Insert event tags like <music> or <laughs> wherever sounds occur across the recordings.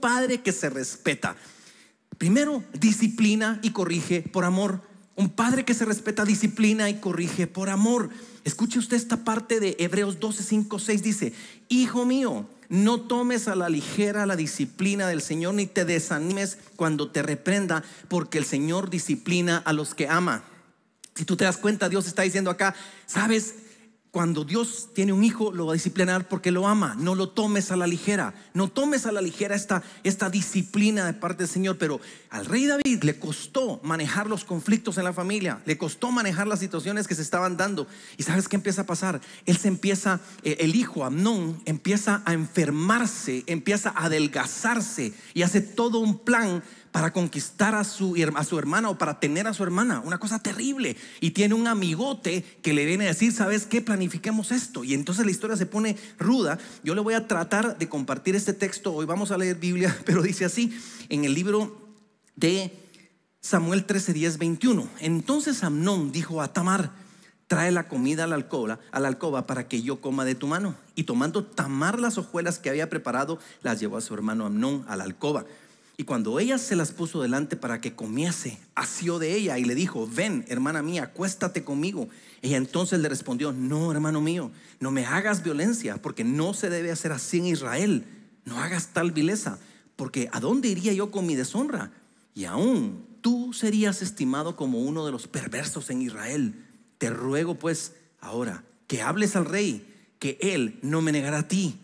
padre que se respeta. Primero, disciplina y corrige por amor. Un padre que se respeta, disciplina y corrige por amor. Escuche usted esta parte de Hebreos 12, 5, 6. Dice, Hijo mío, no tomes a la ligera la disciplina del Señor ni te desanimes cuando te reprenda, porque el Señor disciplina a los que ama. Si tú te das cuenta, Dios está diciendo acá, sabes, cuando Dios tiene un hijo, lo va a disciplinar porque lo ama. No lo tomes a la ligera. No tomes a la ligera esta, esta disciplina de parte del Señor. Pero al rey David le costó manejar los conflictos en la familia. Le costó manejar las situaciones que se estaban dando. ¿Y sabes qué empieza a pasar? Él se empieza, eh, el hijo Amnón empieza a enfermarse, empieza a adelgazarse y hace todo un plan para conquistar a su, hermana o para tener a su hermana. Una cosa terrible. Y tiene un amigote que le viene a decir, ¿sabes qué? Planifiquemos esto. Y entonces la historia se pone ruda. Yo le voy a tratar de compartir este texto. Hoy vamos a leer Biblia, <laughs> pero dice así, en el libro de Samuel 13, 10, 21. Entonces Amnón dijo a Tamar, trae la comida a la, alcoba, a la alcoba para que yo coma de tu mano. Y tomando Tamar las hojuelas que había preparado, las llevó a su hermano Amnón a la alcoba. Y cuando ella se las puso delante para que comiese, asió de ella y le dijo, ven, hermana mía, acuéstate conmigo. Ella entonces le respondió, no, hermano mío, no me hagas violencia, porque no se debe hacer así en Israel. No hagas tal vileza, porque ¿a dónde iría yo con mi deshonra? Y aún tú serías estimado como uno de los perversos en Israel. Te ruego pues ahora que hables al rey, que él no me negará a ti.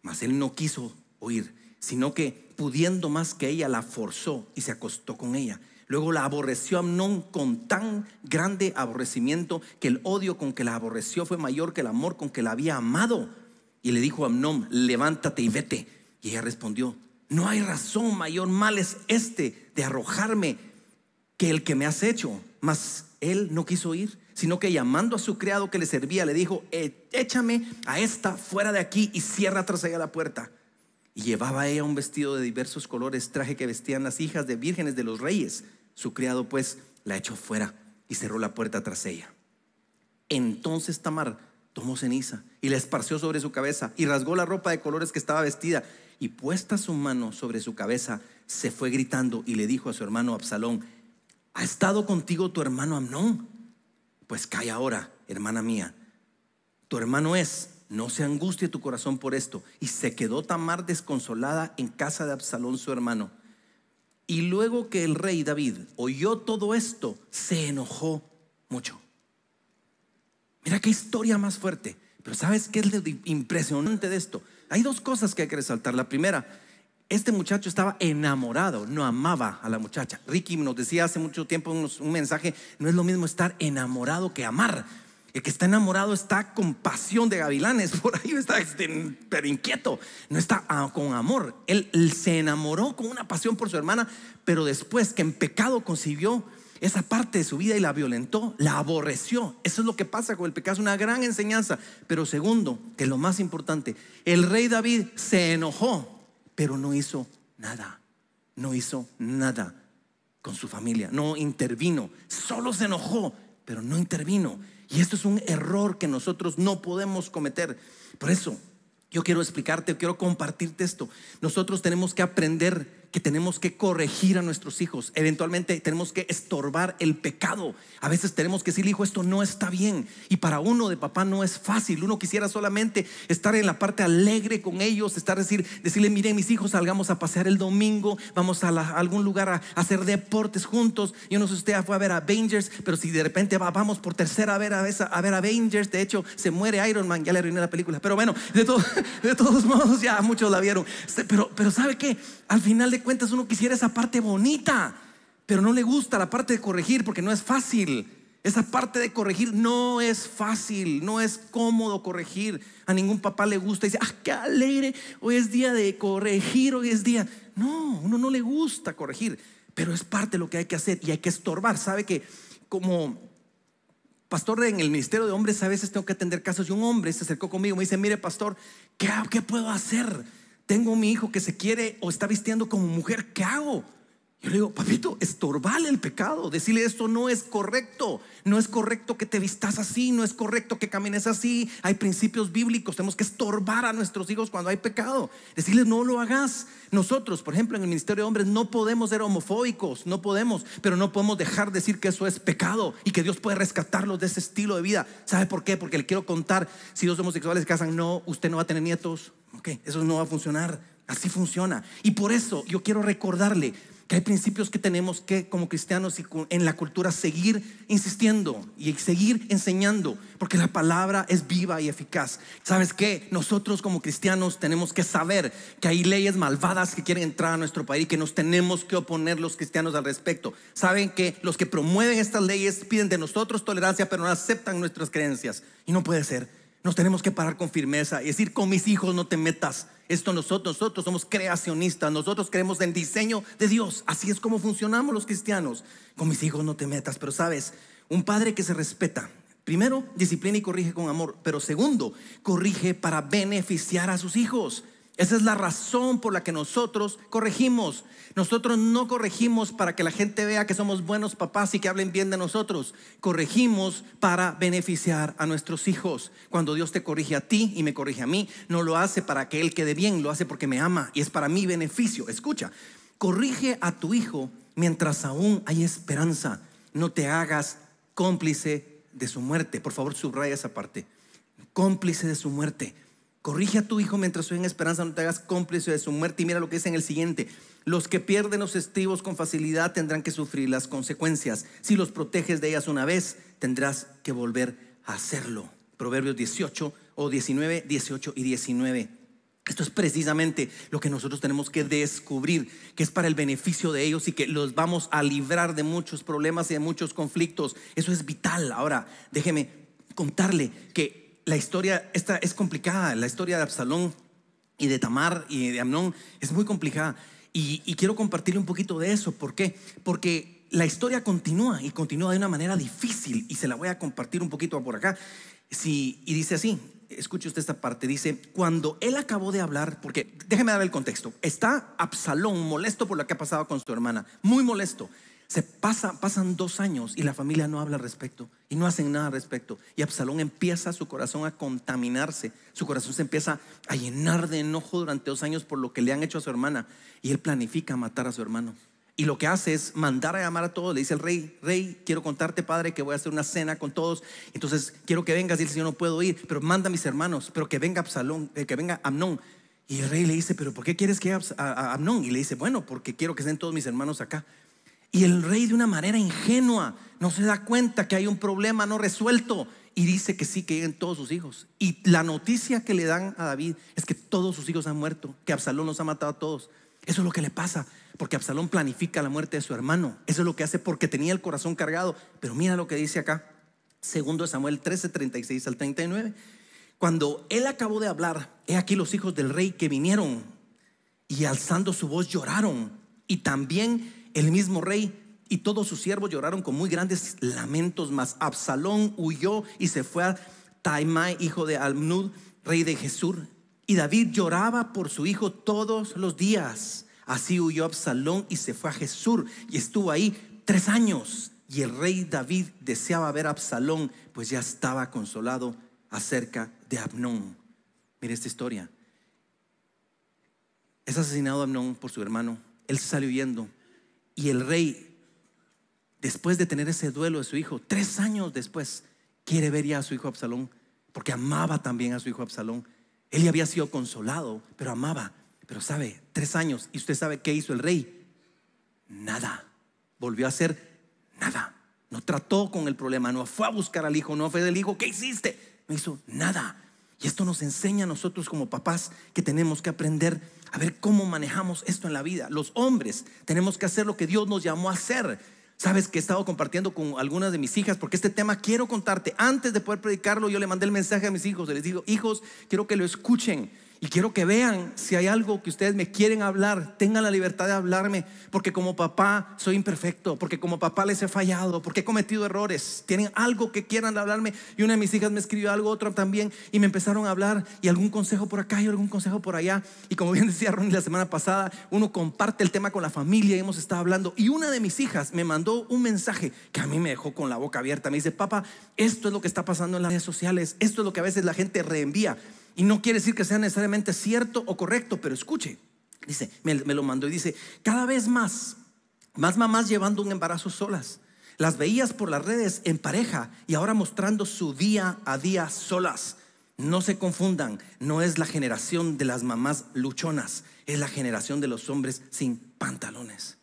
Mas él no quiso oír, sino que pudiendo más que ella, la forzó y se acostó con ella. Luego la aborreció Amnón con tan grande aborrecimiento que el odio con que la aborreció fue mayor que el amor con que la había amado. Y le dijo a Amnón, levántate y vete. Y ella respondió, no hay razón mayor mal es este de arrojarme que el que me has hecho. Mas él no quiso ir, sino que llamando a su criado que le servía, le dijo, eh, échame a esta fuera de aquí y cierra tras ella la puerta. Y llevaba ella un vestido de diversos colores, traje que vestían las hijas de vírgenes de los reyes. Su criado pues la echó fuera y cerró la puerta tras ella. Entonces Tamar tomó ceniza y la esparció sobre su cabeza y rasgó la ropa de colores que estaba vestida y puesta su mano sobre su cabeza se fue gritando y le dijo a su hermano Absalón, ¿ha estado contigo tu hermano Amnón? Pues calla ahora, hermana mía. Tu hermano es no se angustie tu corazón por esto. Y se quedó Tamar desconsolada en casa de Absalón su hermano. Y luego que el rey David oyó todo esto, se enojó mucho. Mira qué historia más fuerte. Pero ¿sabes qué es lo impresionante de esto? Hay dos cosas que hay que resaltar. La primera, este muchacho estaba enamorado, no amaba a la muchacha. Ricky nos decía hace mucho tiempo un mensaje, no es lo mismo estar enamorado que amar. El que está enamorado está con pasión de gavilanes, <laughs> por ahí está, este, pero inquieto, no está ah, con amor. Él, se enamoró con una pasión por su hermana, pero después que en pecado concibió esa parte de su vida y la violentó, la aborreció. Eso es lo que pasa con el pecado, es una gran enseñanza. Pero segundo, que es lo más importante, el rey David se enojó, pero no hizo nada, no hizo nada con su familia, no intervino, solo se enojó, pero no intervino. Y esto es un error que nosotros no podemos cometer. Por eso, yo quiero explicarte, quiero compartirte esto. Nosotros tenemos que aprender que tenemos que corregir a nuestros hijos. Eventualmente tenemos que estorbar el pecado. A veces tenemos que decirle, hijo, esto no está bien. Y para uno de papá no es fácil. Uno quisiera solamente estar en la parte alegre con ellos, estar decir, decirle, mire mis hijos, salgamos a pasear el domingo, vamos a, algún lugar a, hacer deportes juntos. Yo no sé si usted fue a ver Avengers, pero si de repente va, vamos por tercera vez a, ver a ver Avengers, de hecho se muere Iron Man, ya le arruiné la película. Pero bueno, de, <laughs> de todos modos ya muchos la vieron. Pero, pero ¿sabe qué? Al final de cuentas uno quisiera esa parte bonita, pero no le gusta la parte de corregir porque no es fácil. Esa parte de corregir no es fácil, no es cómodo corregir. A ningún papá le gusta y dice, ah, qué alegre, hoy es día de corregir, hoy es día. No, uno no le gusta corregir, pero es parte de lo que hay que hacer y hay que estorbar. Sabe que como pastor en el ministerio de hombres a veces tengo que atender casos y un hombre se acercó conmigo y me dice, mire pastor, ¿qué, qué puedo hacer? tengo mi hijo que se quiere o está vistiendo como mujer, ¿qué hago? Yo le digo, papito, estorbale el pecado, decirle esto no es correcto, no es correcto que te vistas así, no es correcto que camines así, hay principios bíblicos, tenemos que estorbar a nuestros hijos cuando hay pecado, decirles no lo hagas. Nosotros, por ejemplo, en el Ministerio de Hombres no podemos ser homofóbicos, no podemos, pero no podemos dejar de decir que eso es pecado y que Dios puede rescatarlos de ese estilo de vida. ¿Sabe por qué? Porque le quiero contar, si dos homosexuales se casan, no, usted no va a tener nietos, Ok, eso no va a funcionar. Así funciona. Y por eso yo quiero recordarle que hay principios que tenemos que, como cristianos y en la cultura, seguir insistiendo y seguir enseñando, porque la palabra es viva y eficaz. ¿Sabes qué? Nosotros como cristianos tenemos que saber que hay leyes malvadas que quieren entrar a nuestro país y que nos tenemos que oponer los cristianos al respecto. Saben que los que promueven estas leyes piden de nosotros tolerancia, pero no aceptan nuestras creencias. Y no puede ser. Nos tenemos que parar con firmeza y decir, con mis hijos no te metas. Esto nosotros, nosotros somos creacionistas, nosotros creemos en diseño de Dios. Así es como funcionamos los cristianos. Con mis hijos no te metas, pero sabes, un padre que se respeta, primero, disciplina y corrige con amor, pero segundo, corrige para beneficiar a sus hijos. Esa es la razón por la que nosotros corregimos. Nosotros no corregimos para que la gente vea que somos buenos papás y que hablen bien de nosotros. Corregimos para beneficiar a nuestros hijos. Cuando Dios te corrige a ti y me corrige a mí, no lo hace para que Él quede bien, lo hace porque me ama y es para mi beneficio. Escucha, corrige a tu hijo mientras aún hay esperanza. No te hagas cómplice de su muerte. Por favor, subraya esa parte. Cómplice de su muerte. Corrige a tu hijo mientras estoy en esperanza, no te hagas cómplice de su muerte. Y mira lo que dice en el siguiente. Los que pierden los estribos con facilidad tendrán que sufrir las consecuencias. Si los proteges de ellas una vez, tendrás que volver a hacerlo. Proverbios 18 o 19, 18 y 19. Esto es precisamente lo que nosotros tenemos que descubrir, que es para el beneficio de ellos y que los vamos a librar de muchos problemas y de muchos conflictos. Eso es vital. Ahora, déjeme contarle que la historia, esta es complicada, la historia de Absalón y de Tamar y de Amnón es muy complicada. Y, quiero compartirle un poquito de eso. ¿Por qué? Porque la historia continúa y continúa de una manera difícil y se la voy a compartir un poquito por acá. Si, y dice así, escuche usted esta parte, dice, cuando él acabó de hablar, porque déjeme dar el contexto, está Absalón molesto por lo que ha pasado con su hermana, muy molesto. Se pasa, pasan dos años y la familia no habla al respecto y no hacen nada al respecto. Y Absalón empieza su corazón a contaminarse. Su corazón se empieza a llenar de enojo durante dos años por lo que le han hecho a su hermana. Y él planifica matar a su hermano. Y lo que hace es mandar a llamar a todos. Le dice el rey, rey, quiero contarte, padre, que voy a hacer una cena con todos. Entonces quiero que vengas. Y dice, yo no puedo ir, pero manda a mis hermanos, pero que venga Absalón, eh, que venga Amnón. Y el rey le dice, pero ¿por qué quieres que Amnón? Y le dice, bueno, porque quiero que estén todos mis hermanos acá. Y el rey de una manera ingenua no se da cuenta que hay un problema no resuelto y dice que sí, que lleguen todos sus hijos. Y la noticia que le dan a David es que todos sus hijos han muerto, que Absalón los ha matado a todos. Eso es lo que le pasa, porque Absalón planifica la muerte de su hermano. Eso es lo que hace porque tenía el corazón cargado. Pero mira lo que dice acá, segundo Samuel 13, 36 al 39. Cuando él acabó de hablar, he aquí los hijos del rey que vinieron y alzando su voz lloraron. Y también el mismo rey y todos sus siervos lloraron con muy grandes lamentos, mas Absalón huyó y se fue a Taimai, hijo de Almnud, rey de Jesús Y David lloraba por su hijo todos los días. Así huyó Absalón y se fue a Jesús y estuvo ahí tres años. Y el rey David deseaba ver a Absalón, pues ya estaba consolado acerca de Abnón. Mira esta historia. Es asesinado Abnón por su hermano. Él sale huyendo y el rey, después de tener ese duelo de su hijo, tres años después, quiere ver ya a su hijo Absalón, porque amaba también a su hijo Absalón. Él ya había sido consolado, pero amaba. Pero sabe, tres años, y usted sabe qué hizo el rey. Nada. Volvió a hacer nada. No trató con el problema, no fue a buscar al hijo, no fue del hijo, ¿qué hiciste? No hizo nada. Y esto nos enseña a nosotros como papás que tenemos que aprender a ver cómo manejamos esto en la vida. Los hombres tenemos que hacer lo que Dios nos llamó a hacer. Sabes que he estado compartiendo con algunas de mis hijas, porque este tema quiero contarte. Antes de poder predicarlo, yo le mandé el mensaje a mis hijos. Les digo, hijos, quiero que lo escuchen y quiero que vean si hay algo que ustedes me quieren hablar, tengan la libertad de hablarme, porque como papá soy imperfecto, porque como papá les he fallado, porque he cometido errores. Tienen algo que quieran hablarme. Y una de mis hijas me escribió algo, otra también, y me empezaron a hablar y algún consejo por acá y algún consejo por allá. Y como bien <laughs> decía Ronnie la semana pasada, uno comparte el tema con la familia y hemos estado hablando. Y una de mis hijas me mandó un mensaje que a mí me dejó con la boca abierta. Me dice, papá, esto es lo que está pasando en las redes sociales, esto es lo que a veces la gente reenvía. Y no quiere decir que sea necesariamente cierto o correcto, pero escuche. Dice, me, lo mandó y dice, cada vez más, más mamás llevando un embarazo solas. Las veías por las redes en pareja y ahora mostrando su día a día solas. No se confundan, no es la generación de las mamás luchonas, es la generación de los hombres sin pantalones.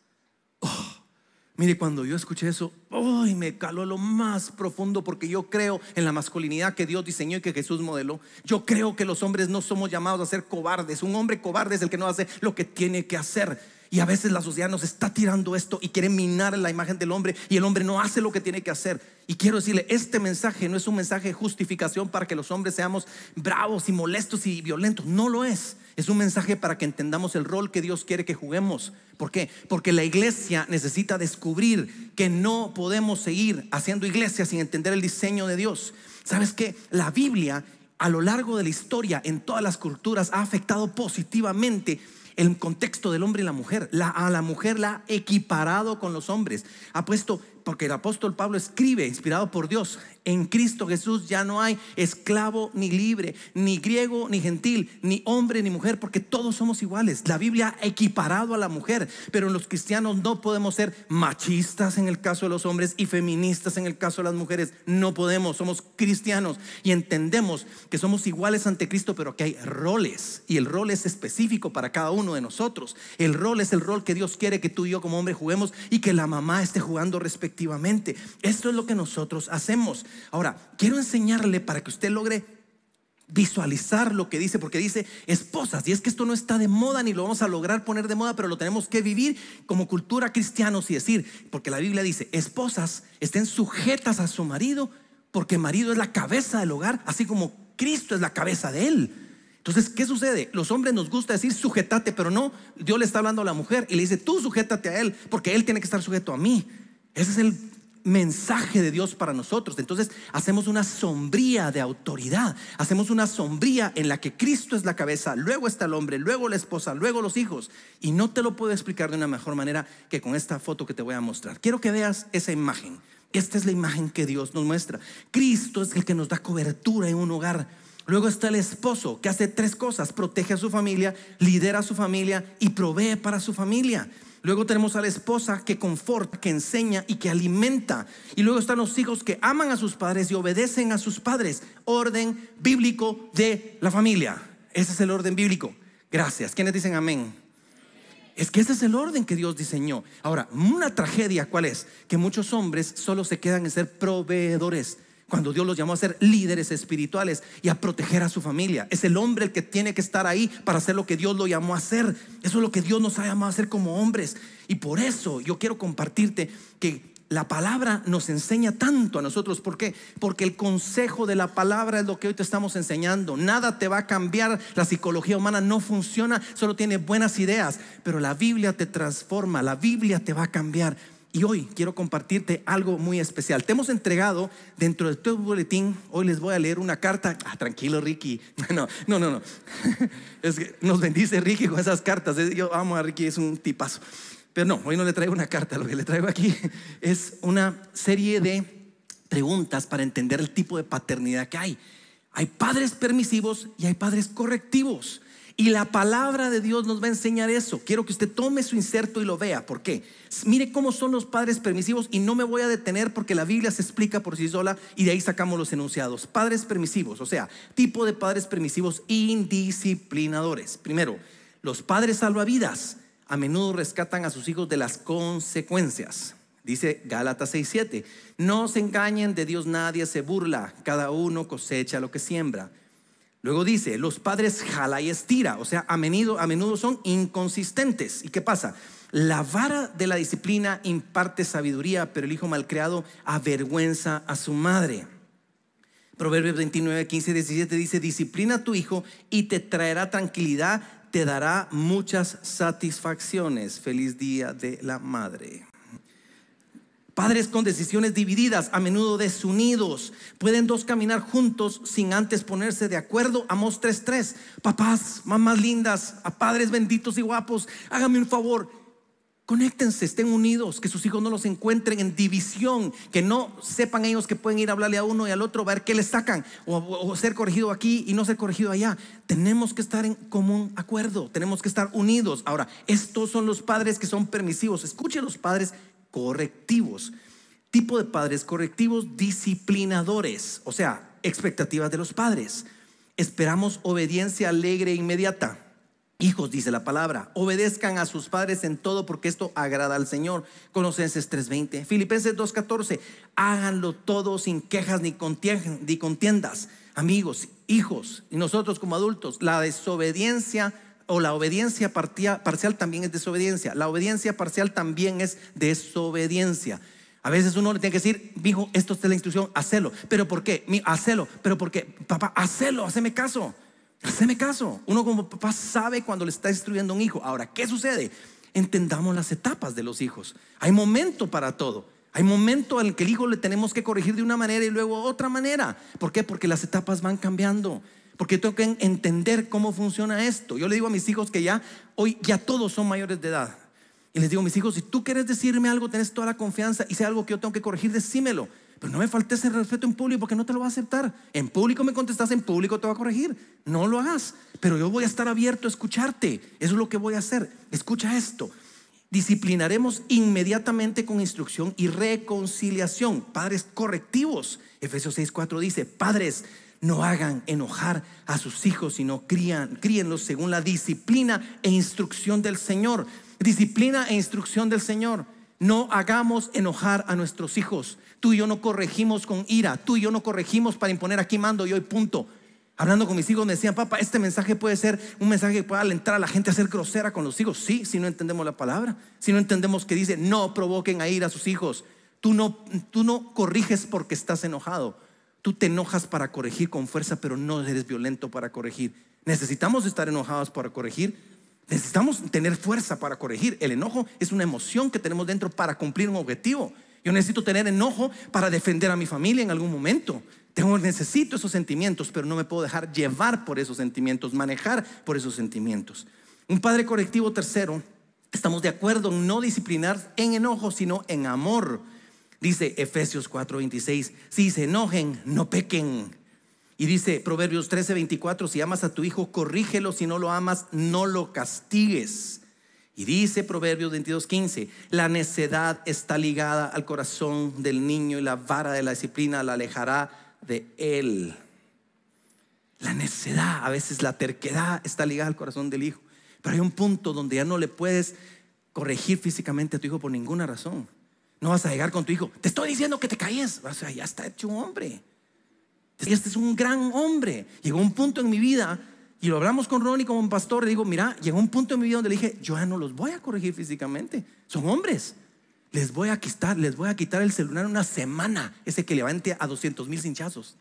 Mire, cuando yo escuché eso, ¡ay! me caló lo más profundo porque yo creo en la masculinidad que Dios diseñó y que Jesús modeló. Yo creo que los hombres no somos llamados a ser cobardes. Un hombre cobarde es el que no hace lo que tiene que hacer. Y a veces la sociedad nos está tirando esto y quiere minar la imagen del hombre y el hombre no hace lo que tiene que hacer. Y quiero decirle, este mensaje no es un mensaje de justificación para que los hombres seamos bravos y molestos y violentos. No lo es. Es un mensaje para que entendamos el rol que Dios quiere que juguemos. ¿Por qué? Porque la iglesia necesita descubrir que no podemos seguir haciendo iglesia sin entender el diseño de Dios. ¿Sabes qué? La Biblia a lo largo de la historia en todas las culturas ha afectado positivamente el contexto del hombre y la mujer. La, a la mujer la ha equiparado con los hombres. Ha puesto, porque el apóstol Pablo escribe, inspirado por Dios, en Cristo Jesús ya no hay esclavo ni libre, ni griego ni gentil, ni hombre ni mujer, porque todos somos iguales. La Biblia ha equiparado a la mujer, pero los cristianos no podemos ser machistas en el caso de los hombres y feministas en el caso de las mujeres. No podemos, somos cristianos y entendemos que somos iguales ante Cristo, pero que hay roles y el rol es específico para cada uno de nosotros. El rol es el rol que Dios quiere que tú y yo como hombre juguemos y que la mamá esté jugando respectivamente. Esto es lo que nosotros hacemos. Ahora, quiero enseñarle para que usted logre visualizar lo que dice, porque dice esposas, y es que esto no está de moda ni lo vamos a lograr poner de moda, pero lo tenemos que vivir como cultura cristianos y decir, porque la Biblia dice, esposas estén sujetas a su marido, porque marido es la cabeza del hogar, así como Cristo es la cabeza de él. Entonces, ¿qué sucede? Los hombres nos gusta decir sujetate, pero no, Dios le está hablando a la mujer y le dice, tú sujétate a él, porque él tiene que estar sujeto a mí. Ese es el mensaje de Dios para nosotros. Entonces hacemos una sombría de autoridad, hacemos una sombría en la que Cristo es la cabeza, luego está el hombre, luego la esposa, luego los hijos. Y no te lo puedo explicar de una mejor manera que con esta foto que te voy a mostrar. Quiero que veas esa imagen. Esta es la imagen que Dios nos muestra. Cristo es el que nos da cobertura en un hogar. Luego está el esposo que hace tres cosas. Protege a su familia, lidera a su familia y provee para su familia. Luego tenemos a la esposa que conforta, que enseña y que alimenta. Y luego están los hijos que aman a sus padres y obedecen a sus padres. Orden bíblico de la familia. Ese es el orden bíblico. Gracias. ¿Quiénes dicen amén? Es que ese es el orden que Dios diseñó. Ahora, una tragedia, ¿cuál es? Que muchos hombres solo se quedan en ser proveedores cuando Dios los llamó a ser líderes espirituales y a proteger a su familia. Es el hombre el que tiene que estar ahí para hacer lo que Dios lo llamó a hacer. Eso es lo que Dios nos ha llamado a hacer como hombres. Y por eso yo quiero compartirte que la palabra nos enseña tanto a nosotros. ¿Por qué? Porque el consejo de la palabra es lo que hoy te estamos enseñando. Nada te va a cambiar. La psicología humana no funciona, solo tiene buenas ideas. Pero la Biblia te transforma, la Biblia te va a cambiar. Y hoy quiero compartirte algo muy especial. Te hemos entregado dentro de tu boletín, hoy les voy a leer una carta. Ah, tranquilo, Ricky. <laughs> No, no, no, no. <laughs> Es que nos bendice Ricky con esas cartas. Yo amo a Ricky, es un tipazo. Pero no, hoy no le traigo una carta, lo que le traigo aquí <laughs> es una serie de preguntas para entender el tipo de paternidad que hay. Hay padres permisivos y hay padres correctivos. Y la palabra de Dios nos va a enseñar eso. Quiero que usted tome su inserto y lo vea. ¿Por qué? Mire cómo son los padres permisivos y no me voy a detener porque la Biblia se explica por sí sola y de ahí sacamos los enunciados. Padres permisivos, o sea, tipo de padres permisivos indisciplinadores. Primero, los padres salvavidas a menudo rescatan a sus hijos de las consecuencias. Dice Gálatas 6:7, no se engañen, de Dios nadie se burla, cada uno cosecha lo que siembra. Luego dice, los padres jala y estira, o sea, a menudo, son inconsistentes. ¿Y qué pasa? La vara de la disciplina imparte sabiduría, pero el hijo malcriado avergüenza a su madre. Proverbios 29, 15, 17 dice, disciplina a tu hijo y te traerá tranquilidad, te dará muchas satisfacciones. Feliz día de la madre. Padres con decisiones divididas, a menudo desunidos, pueden dos caminar juntos sin antes ponerse de acuerdo. Amos tres Papás, mamás lindas, a padres benditos y guapos, Háganme un favor. Conéctense, estén unidos, que sus hijos no los encuentren en división, que no sepan ellos que pueden ir a hablarle a uno y al otro, a ver qué les sacan, o, ser corregido aquí y no ser corregido allá. Tenemos que estar en común acuerdo, tenemos que estar unidos. Ahora, estos son los padres que son permisivos. Escuchen los padres correctivos. Tipo de padres correctivos, disciplinadores, o sea, expectativas de los padres. Esperamos obediencia alegre e inmediata. Hijos, dice la palabra, obedezcan a sus padres en todo porque esto agrada al Señor. Colosenses 3:20, Filipenses 2:14, háganlo todo sin quejas ni contiendas. Amigos, hijos, y nosotros como adultos, la desobediencia o la obediencia parcial también es desobediencia. La obediencia parcial también es desobediencia. A veces uno le tiene que decir, hijo, esto es la instrucción, hacelo. ¿Pero por qué? hacelo. ¿Pero por qué? Papá, hacelo, haceme caso. Haceme caso. Uno como papá sabe cuando le está instruyendo un hijo. Ahora, ¿qué sucede? Entendamos las etapas de los hijos. Hay momento para todo. Hay momento en el que el hijo le tenemos que corregir de una manera y luego otra manera. ¿Por qué? Porque las etapas van cambiando. Porque tengo que entender cómo funciona esto. Yo le digo a mis hijos que ya, hoy ya todos son mayores de edad. Y les digo, a mis hijos, si tú quieres decirme algo, tenés toda la confianza y sea algo que yo tengo que corregir, decímelo. Pero no me faltes el respeto en público porque no te lo va a aceptar. En público me contestas, en público te voy a corregir. No lo hagas. Pero yo voy a estar abierto a escucharte. Eso es lo que voy a hacer. Escucha esto. Disciplinaremos inmediatamente con instrucción y reconciliación. Padres correctivos. Efesios 6.4 dice, padres, no hagan enojar a sus hijos, sino crían, críenlos según la disciplina e instrucción del Señor. Disciplina e instrucción del Señor. No hagamos enojar a nuestros hijos. Tú y yo no corregimos con ira. Tú y yo no corregimos para imponer aquí mando y hoy punto. Hablando con mis hijos me decían, papá, este mensaje puede ser un mensaje que pueda alentar a la gente a ser grosera con los hijos. Sí, si no entendemos la palabra, si no entendemos que dice, no provoquen a ir a sus hijos. Tú no, tú no corriges porque estás enojado. Tú te enojas para corregir con fuerza, pero no eres violento para corregir. Necesitamos estar enojados para corregir. Necesitamos tener fuerza para corregir. El enojo es una emoción que tenemos dentro para cumplir un objetivo. Yo necesito tener enojo para defender a mi familia en algún momento. Tengo, necesito esos sentimientos, pero no me puedo dejar llevar por esos sentimientos, manejar por esos sentimientos. Un padre correctivo tercero, estamos de acuerdo en no disciplinar en enojo, sino en amor. Dice Efesios 4:26, si se enojen, no pequen. Y dice Proverbios 13:24, si amas a tu hijo, corrígelo, si no lo amas, no lo castigues. Y dice Proverbios 22:15, la necedad está ligada al corazón del niño y la vara de la disciplina la alejará de él. La necedad, a veces la terquedad está ligada al corazón del hijo. Pero hay un punto donde ya no le puedes corregir físicamente a tu hijo por ninguna razón. No vas a llegar con tu hijo. Te estoy diciendo que te calles. O sea, ya está hecho un hombre. Este es un gran hombre. Llegó un punto en mi vida, y lo hablamos con Ronnie como un pastor, le digo, mira, llegó un punto en mi vida donde le dije, yo ya no los voy a corregir físicamente. Son hombres. Les voy a quitar, les voy a quitar el celular una semana, ese que levante a 200 mil hinchazos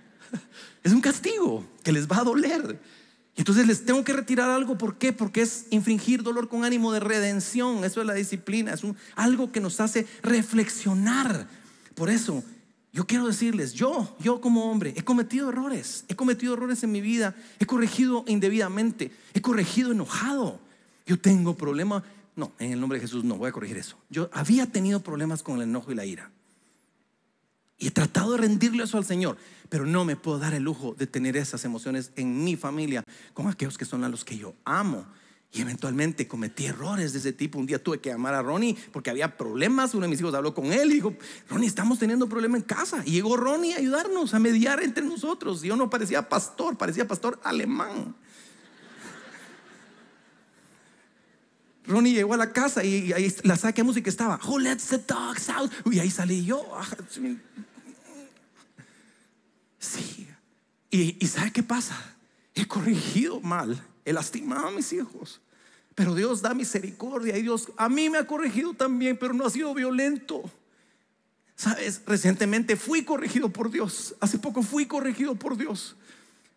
<laughs> es un castigo que les va a doler. Y entonces les tengo que retirar algo, ¿por qué? Porque es infringir dolor con ánimo de redención, eso es la disciplina, es algo que nos hace reflexionar. Por eso, yo quiero decirles, yo, yo como hombre, he cometido errores, he cometido errores en mi vida, he corregido indebidamente, he corregido enojado, yo tengo problemas, no, en el nombre de Jesús no voy a corregir eso, yo había tenido problemas con el enojo y la ira y he tratado de rendirle eso al Señor, pero no me puedo dar el lujo de tener esas emociones en mi familia con aquellos que son a los que yo amo. Y eventualmente cometí errores de ese tipo. Un día tuve que llamar a Ronnie porque había problemas. Uno de mis hijos habló con él y dijo, Ronnie, estamos teniendo un problema en casa. Y llegó Ronnie a ayudarnos, a mediar entre nosotros. Y yo no parecía pastor, parecía pastor alemán. Ronnie llegó a la casa y, ahí la saca música estaba, Who lets the dogs out? Y ahí salí yo. Ah, Sí. Y, ¿sabe qué pasa? He corregido mal, he lastimado a mis hijos. Pero Dios da misericordia y Dios a mí me ha corregido también, pero no ha sido violento. Sabes, recientemente fui corregido por Dios. Hace poco fui corregido por Dios.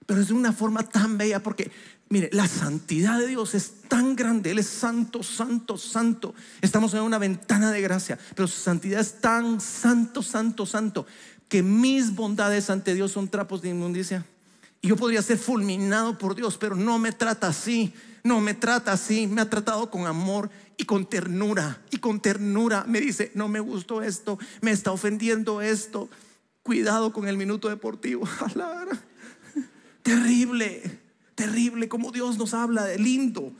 Pero es de una forma tan bella porque, mire, la santidad de Dios es tan grande. Él es santo, santo, santo. Estamos en una ventana de gracia, pero su santidad es tan santo, santo, santo que mis bondades ante Dios son trapos de inmundicia. Y yo podría ser fulminado por Dios, pero no me trata así, no me trata así, me ha tratado con amor y con ternura, y con ternura me dice, no me gustó esto, me está ofendiendo esto, cuidado con el minuto deportivo. <laughs> terrible, terrible como Dios nos habla de lindo,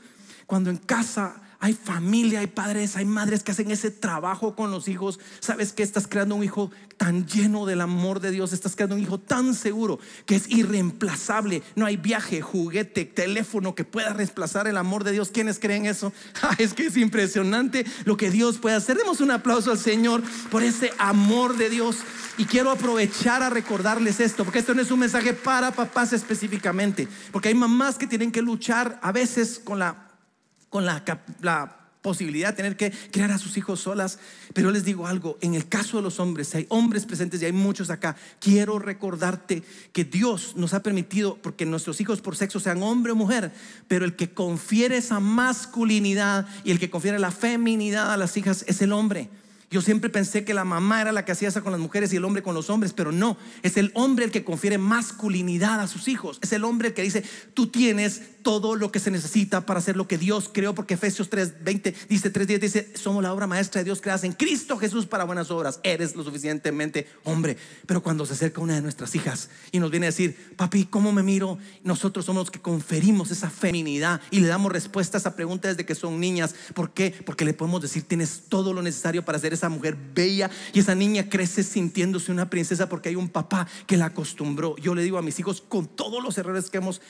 cuando en casa hay familia, hay padres, hay madres que hacen ese trabajo con los hijos. Sabes que estás creando un hijo tan lleno del amor de Dios, estás creando un hijo tan seguro que es irreemplazable. No hay viaje, juguete, teléfono que pueda reemplazar el amor de Dios. ¿Quiénes creen eso? <laughs> Ah, es que es impresionante lo que Dios puede hacer. Demos un aplauso al Señor por ese amor de Dios. Y quiero aprovechar a recordarles esto, porque esto no es un mensaje para papás específicamente, porque hay mamás que tienen que luchar a veces con la con la, posibilidad de tener que criar a sus hijos solas. Pero les digo algo, en el caso de los hombres, hay hombres presentes y hay muchos acá, quiero recordarte que Dios nos ha permitido, porque nuestros hijos por sexo sean hombre o mujer, pero el que confiere esa masculinidad y el que confiere la feminidad a las hijas es el hombre. Yo siempre pensé que la mamá era la que hacía eso con las mujeres y el hombre con los hombres, pero no, es el hombre el que confiere masculinidad a sus hijos. Es el hombre el que dice, tú tienes todo lo que se necesita para hacer lo que Dios creó, porque Efesios 3:20 dice 3:10 dice, somos la obra maestra de Dios creada en Cristo Jesús para buenas obras. Eres lo suficientemente hombre. Pero cuando se acerca una de nuestras hijas y nos viene a decir, "Papi, ¿cómo me miro?", nosotros somos los que conferimos esa feminidad y le damos respuestas a preguntas pregunta desde que son niñas. ¿Por qué? Porque le podemos decir, "Tienes todo lo necesario para hacer esa mujer bella y esa niña crece sintiéndose una princesa porque hay un papá que la acostumbró. Yo le digo a mis hijos, con todos los errores que hemos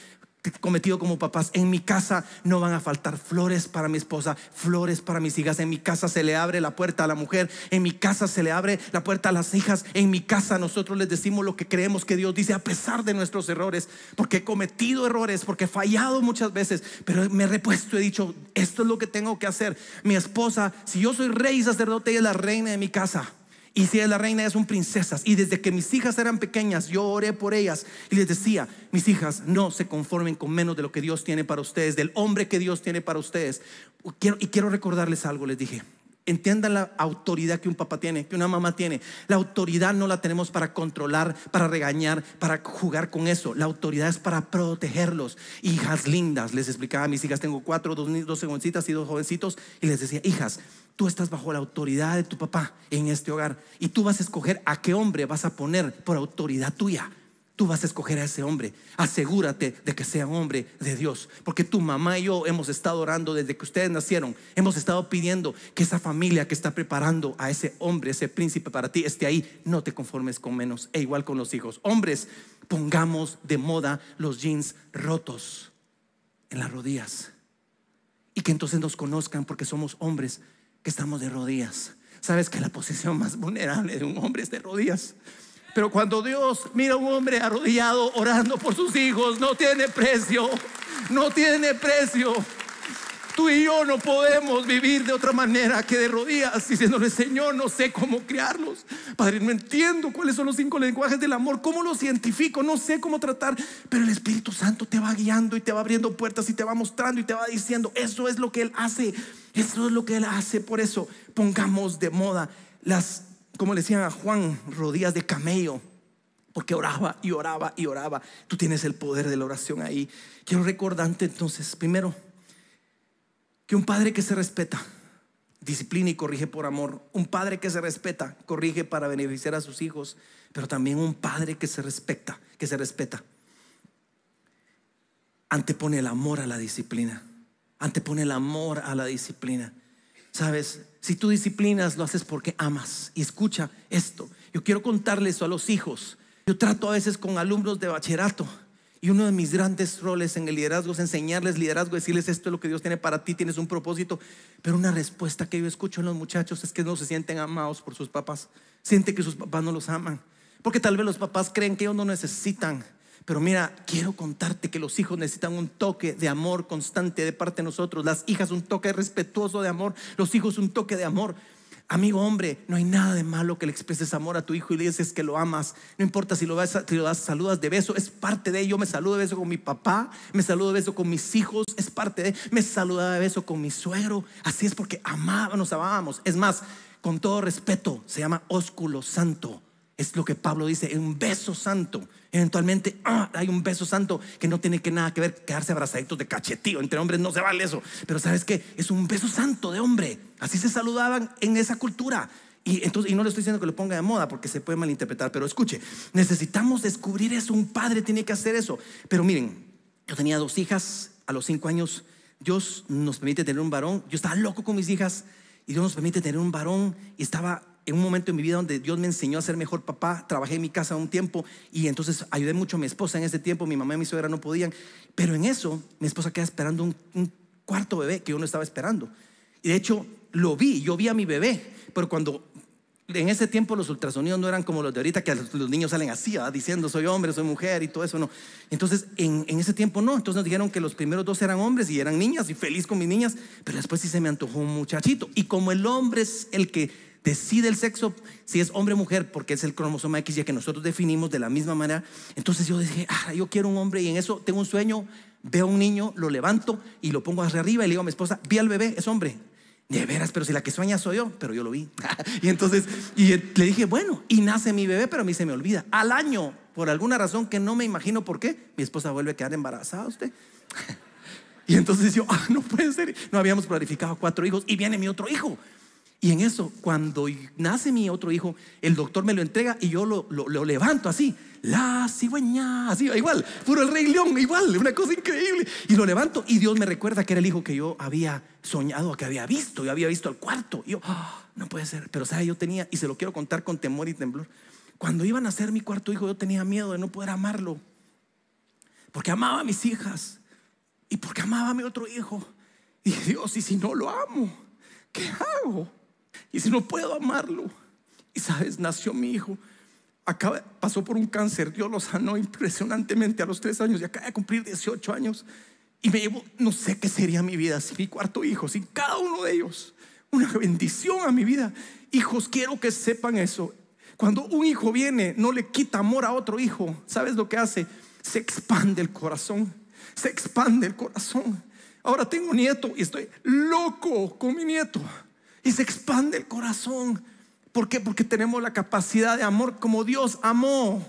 cometido como papás. En mi casa no van a faltar flores para mi esposa, flores para mis hijas. En mi casa se le abre la puerta a la mujer. En mi casa se le abre la puerta a las hijas. En mi casa nosotros les decimos lo que creemos que Dios dice a pesar de nuestros errores. Porque he cometido errores, porque he fallado muchas veces. Pero me he repuesto, he dicho, esto es lo que tengo que hacer. Mi esposa, si yo soy rey y sacerdote, ella es la reina de mi casa. Y si es la reina, es son princesas. Y desde que mis hijas eran pequeñas, yo oré por ellas y les decía, mis hijas, no se conformen con menos de lo que Dios tiene para ustedes, del hombre que Dios tiene para ustedes. y quiero recordarles algo, les dije. Entiendan la autoridad que un papá tiene, que una mamá tiene. La autoridad no la tenemos para controlar, para regañar, para jugar con eso. La autoridad es para protegerlos. Hijas lindas, les explicaba a mis hijas, tengo cuatro, dos, dos jovencitas y dos jovencitos, y les decía, hijas, Tú estás bajo la autoridad de tu papá en este hogar y tú vas a escoger a qué hombre vas a poner por autoridad tuya. Tú vas a escoger a ese hombre. Asegúrate de que sea un hombre de Dios. Porque tu mamá y yo hemos estado orando desde que ustedes nacieron. Hemos estado pidiendo que esa familia que está preparando a ese hombre, ese príncipe para ti, esté ahí. No te conformes con menos. E igual con los hijos. Hombres, pongamos de moda los jeans rotos en las rodillas. Y que entonces nos conozcan porque somos hombres estamos de rodillas. Sabes que la posición más vulnerable de un hombre es de rodillas. Pero cuando Dios mira a un hombre arrodillado orando por sus hijos, no tiene precio, no tiene precio. Tú y yo no podemos vivir de otra manera que de rodillas, diciéndole, Señor, no sé cómo criarlos. Padre, no entiendo cuáles son los cinco lenguajes del amor, cómo los identifico, no sé cómo tratar, pero el Espíritu Santo te va guiando y te va abriendo puertas y te va mostrando y te va diciendo, eso es lo que Él hace, eso es lo que Él hace. Por eso pongamos de moda las, como le decían a Juan, rodillas de camello porque oraba y oraba y oraba. Tú tienes el poder de la oración ahí. Quiero recordarte entonces, primero, que un padre que se respeta, disciplina y corrige por amor, un padre que se respeta, corrige para beneficiar a sus hijos, pero también un padre que se respeta, que se respeta, antepone el amor a la disciplina, antepone el amor a la disciplina. Sabes, si tú disciplinas, lo haces porque amas. Y escucha esto, yo quiero contarles a los hijos, yo trato a veces con alumnos de bachillerato y uno de mis grandes roles en el liderazgo es enseñarles liderazgo, decirles esto es lo que Dios tiene para ti, tienes un propósito. Pero una respuesta que yo escucho en los muchachos es que no se sienten amados por sus papás. Sienten que sus papás no los aman. Porque tal vez los papás creen que ellos no necesitan. Pero mira, quiero contarte que los hijos necesitan un toque de amor constante de parte de nosotros. Las hijas un toque respetuoso de amor. Los hijos un toque de amor. Amigo hombre, no hay nada de malo que le expreses amor a tu hijo y le dices que lo amas. No importa si lo, vas, das, saludas de beso, es parte de ello. me saludo de beso con mi papá, me saludo de beso con mis hijos, es parte de, me saludaba de beso con mi suegro. Así es porque amábamos, nos amábamos. Es más, con todo respeto, se llama ósculo santo. Es lo que Pablo dice, un beso santo. Eventualmente ah, hay un beso santo que no tiene que nada que ver quedarse abrazaditos de cachetío. Entre hombres no se vale eso. Pero sabes que es un beso santo de hombre. Así se saludaban en esa cultura. Y, entonces, y no le estoy diciendo que lo ponga de moda porque se puede malinterpretar, pero escuche, necesitamos descubrir eso, un padre tiene que hacer eso. Pero miren, yo tenía dos hijas a los cinco años, Dios nos permite tener un varón, yo estaba loco con mis hijas y Dios nos permite tener un varón y estaba en un momento en mi vida donde Dios me enseñó a ser mejor papá, trabajé en mi casa un tiempo y entonces ayudé mucho a mi esposa en ese tiempo, mi mamá y mi suegra no podían, pero en eso mi esposa queda esperando un, cuarto bebé que yo no estaba esperando. Y de hecho lo vi, yo vi a mi bebé, pero cuando en ese tiempo los ultrasonidos no eran como los de ahorita, que los niños salen así, diciendo soy hombre, soy mujer y todo eso, no. Entonces, en, en, ese tiempo no. Entonces nos dijeron que los primeros dos eran hombres y eran niñas y feliz con mis niñas, pero después sí se me antojó un muchachito. Y como el hombre es el que decide el sexo, si es hombre o mujer, porque es el cromosoma X, ya que nosotros definimos de la misma manera. Entonces yo dije, ah, yo quiero un hombre y en eso tengo un sueño, veo a un niño, lo levanto y lo pongo hacia arriba y le digo a mi esposa, vi al bebé, es hombre. De veras, pero si la que sueña soy yo, pero yo lo vi. <laughs> y entonces, y le dije, bueno, y nace mi bebé, pero a mí se me olvida. Al año, por alguna razón que no me imagino por qué, mi esposa vuelve a quedar embarazada usted. <laughs> y entonces yo, ah, no puede ser. No habíamos planificado cuatro hijos y viene mi otro hijo. Y en eso, cuando nace mi otro hijo, el doctor me lo entrega y yo lo, levanto así. La cigüeña, así, igual, puro el rey león, igual, una cosa increíble. Y lo levanto y Dios me recuerda que era el hijo que yo había soñado, que había visto, yo había visto al cuarto. yo, ah, no puede ser, pero sabe, yo tenía, y se lo quiero contar con temor y temblor. Cuando iba a nacer mi cuarto hijo, yo tenía miedo de no poder amarlo, porque amaba a mis hijas y porque amaba a mi otro hijo. Y Dios, y si no lo amo, ¿qué hago? Y si no puedo amarlo, y sabes, nació mi hijo, acaba, pasó por un cáncer, Dios lo sanó impresionantemente a los tres años y acaba de cumplir 18 años. Y me llevo, no sé qué sería mi vida sin mi cuarto hijo, sin cada uno de ellos. Una bendición a mi vida. Hijos, quiero que sepan eso. Cuando un hijo viene, no le quita amor a otro hijo. ¿Sabes lo que hace? Se expande el corazón. Se expande el corazón. Ahora tengo un nieto y estoy loco con mi nieto. Y se expande el corazón. ¿Por qué? Porque tenemos la capacidad de amor como Dios amó.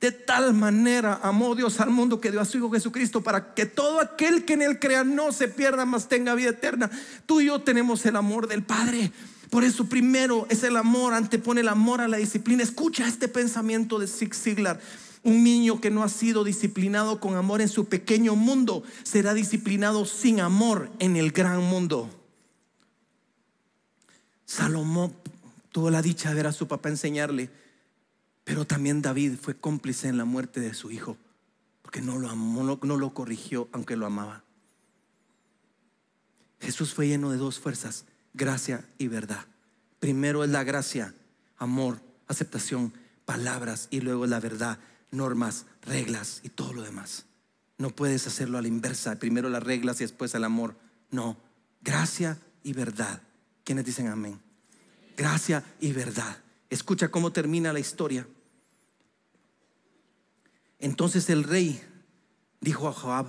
De tal manera amó Dios al mundo que dio a su Hijo Jesucristo para que todo aquel que en Él crea no se pierda, Más tenga vida eterna. Tú y yo tenemos el amor del Padre. Por eso primero es el amor, antepone el amor a la disciplina. Escucha este pensamiento de Zig Siglar Un niño que no ha sido disciplinado con amor en su pequeño mundo será disciplinado sin amor en el gran mundo. Salomón tuvo la dicha de ver a su papá enseñarle, pero también David fue cómplice en la muerte de su hijo, porque no lo lo corrigió, aunque lo amaba. Jesús fue lleno de dos fuerzas, gracia y verdad. Primero es la gracia, amor, aceptación, palabras, y luego la verdad, normas, reglas y todo lo demás. No puedes hacerlo a la inversa, primero las reglas y después el amor. No, gracia y verdad. ¿Quiénes dicen amén? Gracia y verdad. Escucha cómo termina la historia. Entonces el rey dijo a Joab,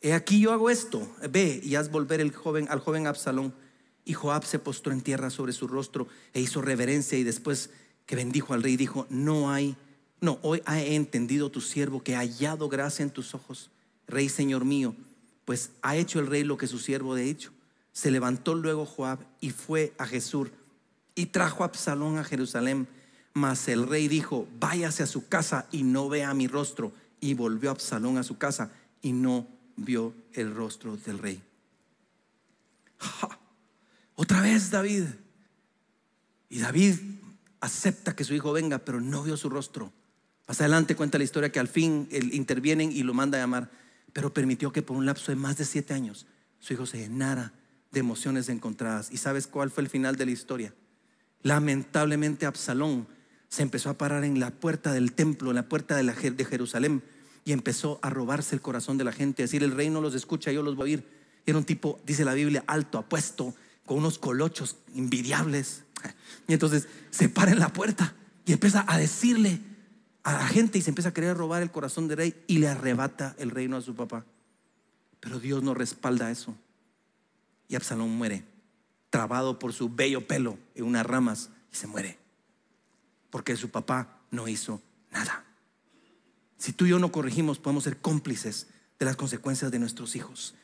he aquí yo hago esto, ve y haz volver el joven, al joven Absalón. Y Joab se postró en tierra sobre su rostro e hizo reverencia y después que bendijo al rey dijo, no hay, no, hoy he entendido tu siervo que ha hallado gracia en tus ojos, rey señor mío, pues ha hecho el rey lo que su siervo ha hecho se levantó luego Joab y fue a Jesús y trajo a Absalón a Jerusalén. Mas el rey dijo, váyase a su casa y no vea mi rostro. Y volvió Absalón a su casa y no vio el rostro del rey. Otra vez David. Y David acepta que su hijo venga, pero no vio su rostro. Más adelante cuenta la historia que al fin intervienen y lo manda a llamar, pero permitió que por un lapso de más de siete años su hijo se llenara de emociones encontradas. ¿Y sabes cuál fue el final de la historia? Lamentablemente Absalón se empezó a parar en la puerta del templo, en la puerta de, la, de Jerusalén, y empezó a robarse el corazón de la gente, decir, el rey no los escucha, yo los voy a ir Era un tipo, dice la Biblia, alto, apuesto, con unos colochos envidiables. <laughs> Y entonces se para en la puerta y empieza a decirle a la gente y se empieza a querer robar el corazón del rey y le arrebata el reino a su papá. Pero Dios no respalda eso y Absalón muere, trabado por su bello pelo en unas ramas y se muere, porque su papá no hizo nada. Si tú y yo no corregimos, podemos ser cómplices de las consecuencias de nuestros hijos.